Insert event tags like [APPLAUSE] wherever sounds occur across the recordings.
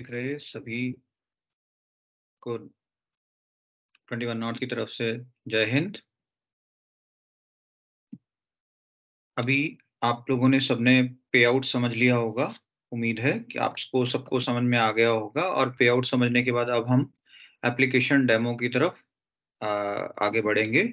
देख रहे सभी को 21 नॉट की तरफ से जय हिंद अभी आप लोगों ने सबने पे आउट समझ लिया होगा उम्मीद है कि आपको सबको समझ में आ गया होगा और पे आउट समझने के बाद अब हम एप्लीकेशन डेमो की तरफ आगे बढ़ेंगे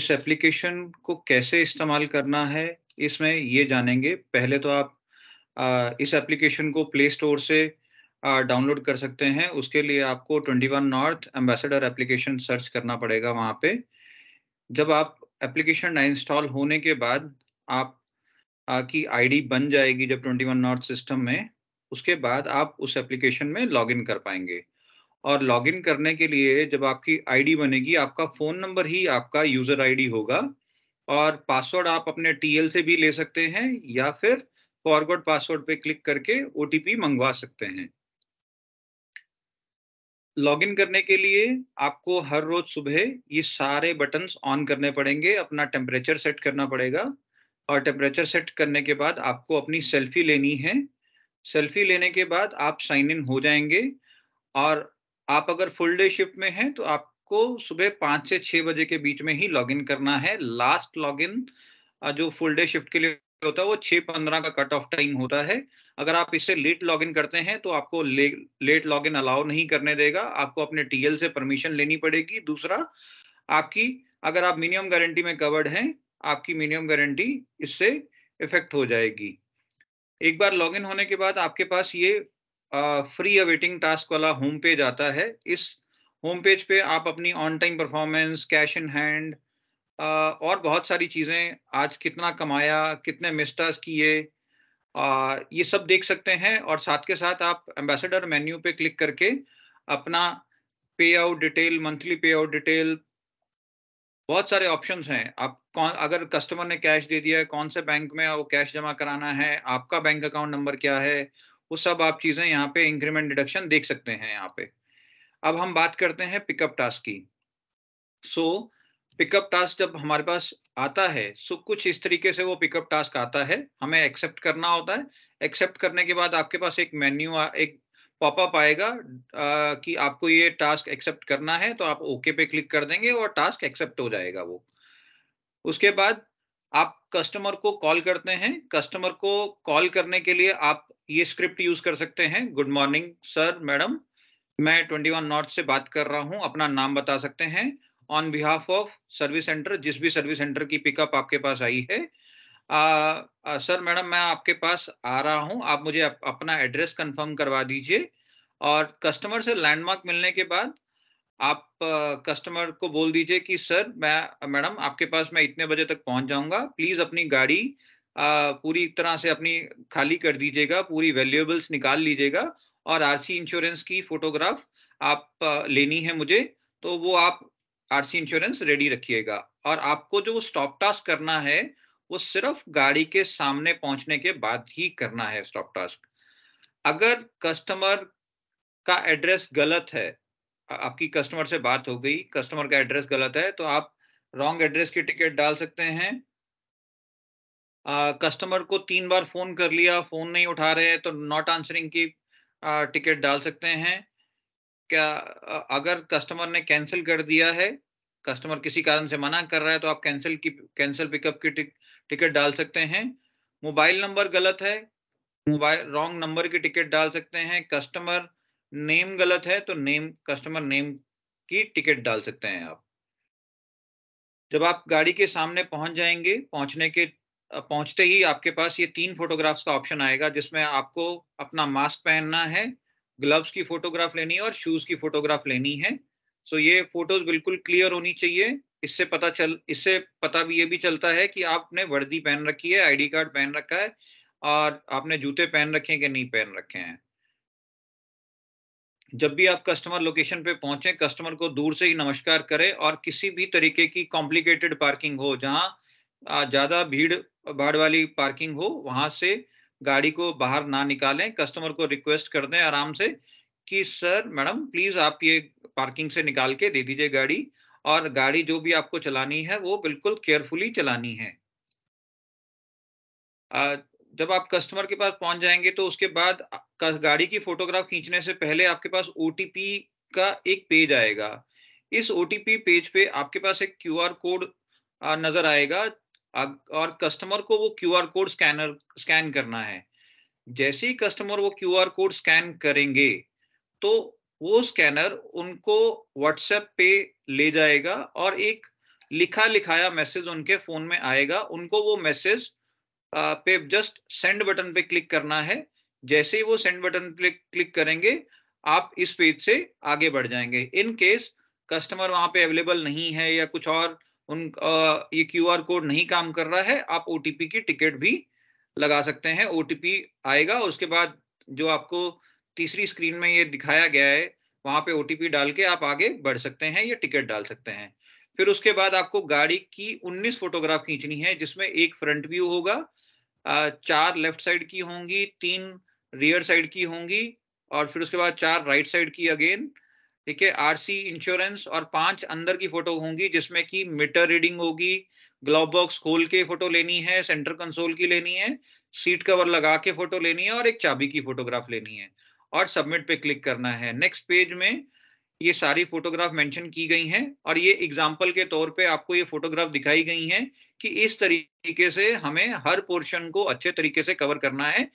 इस एप्लीकेशन को कैसे इस्तेमाल करना है इसमें ये जानेंगे पहले तो आप इस एप्लीकेशन को प्ले स्टोर से डाउनलोड कर सकते हैं उसके लिए आपको 21 नॉर्थ एम्बेसडर एप्लीकेशन सर्च करना पड़ेगा वहाँ पे जब आप एप्लीकेशन इंस्टॉल होने के बाद आप आ, की आईडी बन जाएगी जब 21 नॉर्थ सिस्टम में उसके बाद आप उस एप्लीकेशन में लॉगिन कर पाएंगे और लॉगिन करने के लिए जब आपकी आईडी बनेगी आपका फ़ोन नंबर ही आपका यूज़र आईडी होगा और पासवर्ड आप अपने टीएल से भी ले सकते हैं या फिर फॉरवर्ड पासवर्ड पे क्लिक करके ओटीपी मंगवा सकते हैं लॉगिन करने के लिए आपको हर रोज सुबह ये सारे बटन्स ऑन करने पड़ेंगे अपना टेम्परेचर सेट करना पड़ेगा और टेम्परेचर सेट करने के बाद आपको अपनी सेल्फी लेनी है सेल्फी लेने के बाद आप साइन इन हो जाएंगे और आप अगर फुल डे शिफ्ट में हैं तो आपको सुबह पाँच से छः बजे के बीच में ही लॉगिन करना है लास्ट लॉगिन जो फुल डे शिफ्ट के लिए होता है वो छह पंद्रह का कट ऑफ टाइम होता है अगर आप इससे लेट लॉगिन करते हैं तो आपको ले, लेट लॉगिन अलाउ नहीं करने देगा आपको अपने टीएल से परमिशन लेनी पड़ेगी दूसरा आपकी अगर आप मिनिमम गारंटी में कवर्ड हैं आपकी मिनिमम गारंटी इससे इफेक्ट हो जाएगी एक बार लॉगिन होने के बाद आपके पास ये फ्री अवेटिंग टास्क वाला होम पेज आता है इस होम पेज पे आप अपनी on time performance cash in hand और बहुत सारी चीज़ें आज कितना कमाया कितने मिस्टर्स किए ये सब देख सकते हैं और साथ के साथ आप एम्बेसडर मेन्यू पे क्लिक करके अपना pay out detail monthly pay out detail बहुत सारे ऑप्शन हैं आप कौन अगर कस्टमर ने कैश दे दिया है कौन से बैंक में वो कैश जमा कराना है आपका बैंक अकाउंट नंबर क्या है वो सब आप चीज़ें यहाँ पे इंक्रीमेंट डिडक्शन देख सकते हैं यहाँ पे अब हम बात करते हैं पिकअप टास्क की सो so, पिकअप टास्क जब हमारे पास आता है सो कुछ इस तरीके से वो पिकअप टास्क आता है हमें एक्सेप्ट करना होता है एक्सेप्ट करने के बाद आपके पास एक मेन्यू एक पॉपअप आएगा आ, कि आपको ये टास्क एक्सेप्ट करना है तो आप ओके पे क्लिक कर देंगे और टास्क एक्सेप्ट हो जाएगा वो उसके बाद आप कस्टमर को कॉल करते हैं कस्टमर को कॉल करने के लिए आप ये स्क्रिप्ट यूज कर सकते हैं गुड मॉर्निंग सर मैडम मैं 21 नॉर्थ से बात कर रहा हूँ अपना नाम बता सकते हैं on behalf of service centre जिस भी सर्विस सेंटर की पिकअप आपके पास आई है आ, आ, सर मैडम मैं आपके पास आ रहा हूँ आप मुझे अप, अपना एड्रेस कंफर्म करवा दीजिए और कस्टमर से लैंडमार्क मिलने के बाद आप आ, कस्टमर को बोल दीजिए कि सर मैं मैडम आपके पास मैं इतने बजे तक पहुँच जाऊँगा प्लीज़ अपनी गाड़ी आ, पूरी तरह से अपनी खाली कर दीजिएगा पूरी वैल्यूएबल्स निकाल लीजिएगा और आरसी इंश्योरेंस की फोटोग्राफ आप आ, लेनी है मुझे तो वो आप आरसी इंश्योरेंस रेडी रखिएगा और आपको जो स्टॉप टास्क करना है वो सिर्फ गाड़ी के सामने पहुंचने के बाद ही करना है स्टॉप टास्क अगर कस्टमर का एड्रेस गलत है आपकी कस्टमर से बात हो गई कस्टमर का एड्रेस गलत है तो आप रॉन्ग एड्रेस की टिकट डाल सकते हैं कस्टमर को तीन बार फोन कर लिया फोन नहीं उठा रहे हैं तो नॉट आंसरिंग की टिकट डाल सकते हैं क्या अगर कस्टमर ने कैंसिल कर दिया है कस्टमर किसी कारण से मना कर रहा है तो आप कैंसिल की कैंसिल पिकअप की टिक, टिकट डाल सकते हैं मोबाइल नंबर गलत है मोबाइल रॉन्ग नंबर की टिकट डाल सकते हैं कस्टमर नेम गलत है तो नेम कस्टमर नेम की टिकट डाल सकते हैं आप जब आप गाड़ी के सामने पहुंच जाएंगे पहुंचने के पहुंचते ही आपके पास ये तीन फोटोग्राफ्स का ऑप्शन आएगा जिसमें आपको अपना मास्क पहनना है ग्लव्स की फोटोग्राफ लेनी है और शूज की फोटोग्राफ लेनी है सो ये फोटोज बिल्कुल क्लियर होनी चाहिए इससे पता चल इससे पता भी ये भी चलता है कि आपने वर्दी पहन रखी है आईडी कार्ड पहन रखा है और आपने जूते पहन रखे हैं कि नहीं पहन रखे हैं जब भी आप कस्टमर लोकेशन पे पहुंचे कस्टमर को दूर से ही नमस्कार करें और किसी भी तरीके की कॉम्प्लिकेटेड पार्किंग हो जहां ज़्यादा भीड़ भाड़ वाली पार्किंग हो वहां से गाड़ी को बाहर ना निकालें कस्टमर को रिक्वेस्ट कर दें आराम से कि सर मैडम प्लीज आप ये पार्किंग से निकाल के दे दीजिए गाड़ी और गाड़ी जो भी आपको चलानी है वो बिल्कुल केयरफुली चलानी है जब आप कस्टमर के पास पहुंच जाएंगे तो उसके बाद गाड़ी की फोटोग्राफ खींचने से पहले आपके पास ओ का एक पेज आएगा इस ओ पेज पे आपके पास एक क्यू कोड नजर आएगा और कस्टमर को वो Q R code scanner scan करना है जैसे ही कस्टमर वो क्यू आर कोड स्कैन करेंगे तो वो स्कैनर उनको व्हाट्सएप पे ले जाएगा और एक लिखा लिखाया मैसेज उनके फोन में आएगा उनको वो मैसेज पे जस्ट सेंड बटन पे क्लिक करना है जैसे ही वो सेंड बटन पे क्लिक करेंगे आप इस पेज से आगे बढ़ जाएंगे इन केस कस्टमर वहां पे अवेलेबल नहीं है या कुछ और उन ये ये आर कोड नहीं काम कर रहा है आप ओटीपी की टिकट भी लगा सकते हैं पी आएगा उसके बाद जो आपको तीसरी स्क्रीन में ये दिखाया गया है वहां पे ओटीपी डाल के आप आगे बढ़ सकते हैं या टिकट डाल सकते हैं फिर उसके बाद आपको गाड़ी की 19 फोटोग्राफ खींचनी है जिसमें एक फ्रंट व्यू होगा चार लेफ्ट साइड की होंगी तीन रियर साइड की होंगी और फिर उसके बाद चार राइट साइड की अगेन ठीक है आरसी इंश्योरेंस और पांच अंदर की फोटो होंगी जिसमें कि मीटर रीडिंग होगी ग्लोव बॉक्स खोल के फोटो लेनी है सेंटर कंसोल की लेनी है सीट कवर लगा के फोटो लेनी है और एक चाबी की फोटोग्राफ लेनी है और सबमिट पे क्लिक करना है नेक्स्ट पेज में ये सारी फोटोग्राफ मेंशन की गई हैं और ये एग्जाम्पल के तौर पे आपको ये फोटोग्राफ दिखाई गई हैं कि इस तरीके से हमें हर पोर्शन को अच्छे तरीके से कवर करना है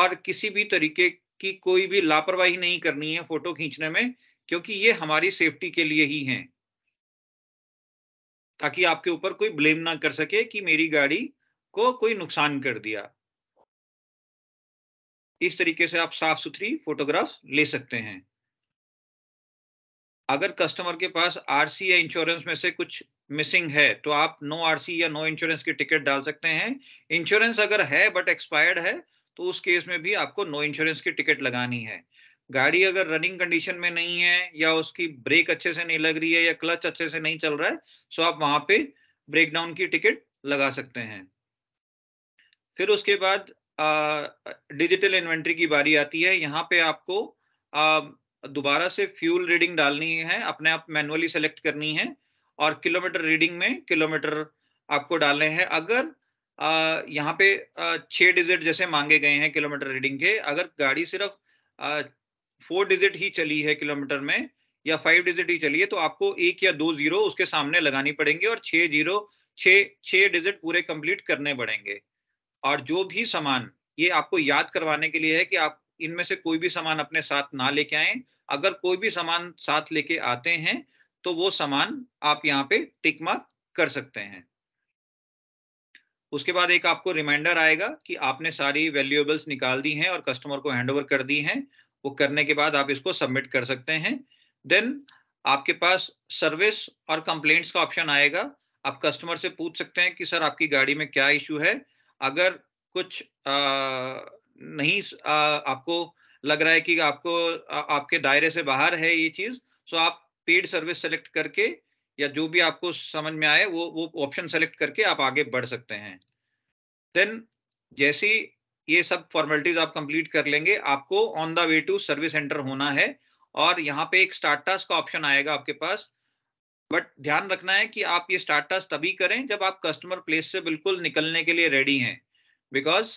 और किसी भी तरीके की कोई भी लापरवाही नहीं करनी है फोटो खींचने में क्योंकि ये हमारी सेफ्टी के लिए ही हैं ताकि आपके ऊपर कोई ब्लेम ना कर सके कि मेरी गाड़ी को कोई नुकसान कर दिया इस तरीके से आप साफ सुथरी फोटोग्राफ ले सकते हैं अगर कस्टमर के पास आरसी या इंश्योरेंस में से कुछ मिसिंग है तो आप नो आरसी या नो इंश्योरेंस की टिकट डाल सकते हैं इंश्योरेंस अगर है बट एक्सपायर्ड है तो उस केस में भी आपको नो इंश्योरेंस की टिकट लगानी है गाड़ी अगर रनिंग कंडीशन में नहीं है या उसकी ब्रेक अच्छे से नहीं लग रही है या क्लच अच्छे से नहीं चल रहा है सो आप वहां पे ब्रेकडाउन की टिकट लगा सकते हैं फिर उसके बाद डिजिटल इन्वेंट्री की बारी आती है यहाँ पे आपको दोबारा से फ्यूल रीडिंग डालनी है अपने आप मैनुअली सेलेक्ट करनी है और किलोमीटर रीडिंग में किलोमीटर आपको डालने हैं अगर आ, यहाँ पे छह डिजिट जैसे मांगे गए हैं किलोमीटर रीडिंग के अगर गाड़ी सिर्फ फोर डिजिट ही चली है किलोमीटर में या फाइव डिजिट ही चली है तो आपको एक या दो जीरो उसके सामने लगानी पड़ेंगे और छह जीरो छः डिजिट पूरे कंप्लीट करने पड़ेंगे और जो भी सामान ये आपको याद करवाने के लिए है कि आप इनमें से कोई भी सामान अपने साथ ना लेके आए अगर कोई भी सामान साथ लेके आते हैं तो वो सामान आप यहाँ पे टिक मार्क कर सकते हैं उसके बाद एक आपको रिमाइंडर आएगा कि आपने सारी वैल्यूएबल्स निकाल दी हैं और कस्टमर को हैंडओवर कर दी हैं वो करने के बाद आप इसको सबमिट कर सकते हैं देन आपके पास सर्विस और कंप्लेंट्स का ऑप्शन आएगा आप कस्टमर से पूछ सकते हैं कि सर आपकी गाड़ी में क्या इशू है अगर कुछ आ, नहीं आ, आपको लग रहा है कि आपको आ, आपके दायरे से बाहर है ये चीज़ तो आप पेड सर्विस सेलेक्ट करके या जो भी आपको समझ में आए वो वो ऑप्शन सेलेक्ट करके आप आगे बढ़ सकते हैं देन जैसी ये सब फॉर्मेलिटीज आप कंप्लीट कर लेंगे आपको on the way to service centre होना है और यहाँ पे एक स्टार्ट टास्क का ऑप्शन आएगा आपके पास बट ध्यान रखना है कि आप ये स्टार्ट टास्क तभी करें जब आप कस्टमर प्लेस से बिल्कुल निकलने के लिए रेडी हैं बिकॉज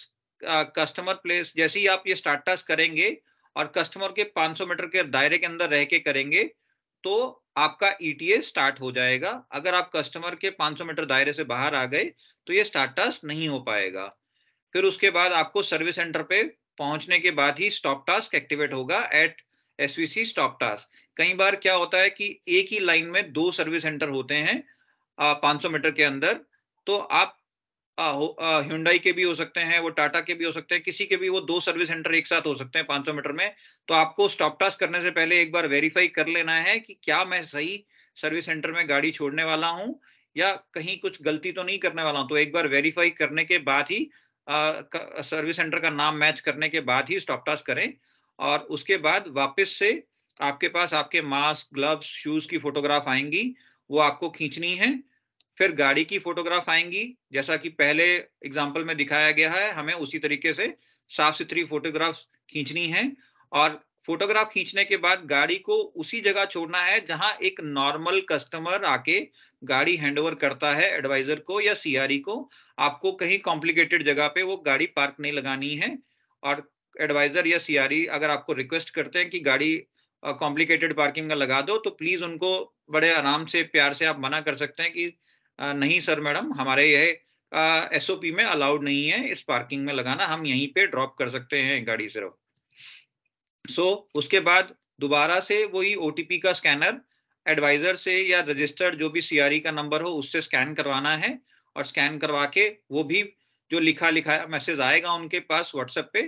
कस्टमर प्लेस जैसे ही आप ये स्टार्ट टास्क करेंगे और कस्टमर के 500 मीटर के दायरे के अंदर रह के करेंगे तो आपका ई e स्टार्ट हो जाएगा अगर आप कस्टमर के 500 मीटर दायरे से बाहर आ गए तो ये स्टार्ट टास्क नहीं हो पाएगा फिर उसके बाद आपको सर्विस सेंटर पे पहुंचने के बाद ही स्टॉप टास्क एक्टिवेट होगा एट एस स्टॉप टास्क कई बार क्या होता है कि एक ही लाइन में दो सर्विस सेंटर होते हैं पाँच मीटर के अंदर तो आप हुंडई के भी हो सकते हैं वो टाटा के भी हो सकते हैं किसी के भी वो दो सर्विस सेंटर एक साथ हो सकते हैं 500 मीटर में तो आपको स्टॉप टास्क करने से पहले एक बार वेरीफाई कर लेना है कि क्या मैं सही सर्विस सेंटर में गाड़ी छोड़ने वाला हूँ या कहीं कुछ गलती तो नहीं करने वाला हूं तो एक बार वेरीफाई करने के बाद ही सर्विस सेंटर का नाम मैच करने के बाद ही स्टॉप टास्क करें और उसके बाद वापस से आपके पास आपके मास्क ग्लव्स शूज की फोटोग्राफ आएंगी वो आपको खींचनी है फिर गाड़ी की फोटोग्राफ आएंगी जैसा कि पहले एग्जाम्पल में दिखाया गया है हमें उसी तरीके से साफ सुथरी फोटोग्राफ खींचनी है और फोटोग्राफ खींचने के बाद गाड़ी को उसी जगह छोड़ना है जहां एक नॉर्मल कस्टमर आके गाड़ी हैंडओवर करता है एडवाइजर को या सीआरई e को आपको कहीं कॉम्प्लिकेटेड जगह पे वो गाड़ी पार्क नहीं लगानी है और एडवाइजर या सीआरई e अगर आपको रिक्वेस्ट करते हैं कि गाड़ी कॉम्प्लिकेटेड पार्किंग का लगा दो तो प्लीज उनको बड़े आराम से प्यार से आप मना कर सकते हैं कि आ, नहीं सर मैडम हमारे यह एस में अलाउड नहीं है इस पार्किंग में लगाना हम यहीं पे ड्रॉप कर सकते हैं गाड़ी सिर्फ सो so, उसके बाद दोबारा से वही ओ का स्कैनर एडवाइजर से या रजिस्टर्ड जो भी सीआरई e का नंबर हो उससे स्कैन करवाना है और स्कैन करवा के वो भी जो लिखा लिखा मैसेज आएगा उनके पास व्हाट्सएप पे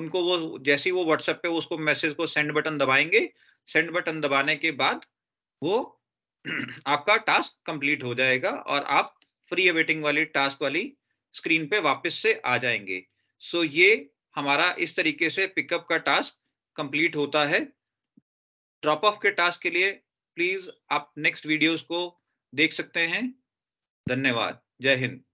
उनको वो जैसे ही वो व्हाट्सएप पे उसको मैसेज को सेंड बटन दबाएंगे सेंड बटन दबाने के बाद वो [CLEARS THROAT] आपका टास्क कंप्लीट हो जाएगा और आप फ्री अवेटिंग वाली टास्क वाली स्क्रीन पे वापस से आ जाएंगे सो ये हमारा इस तरीके से पिकअप का टास्क कंप्लीट होता है ड्रॉप ऑफ के टास्क के लिए प्लीज आप नेक्स्ट वीडियोस को देख सकते हैं धन्यवाद जय हिंद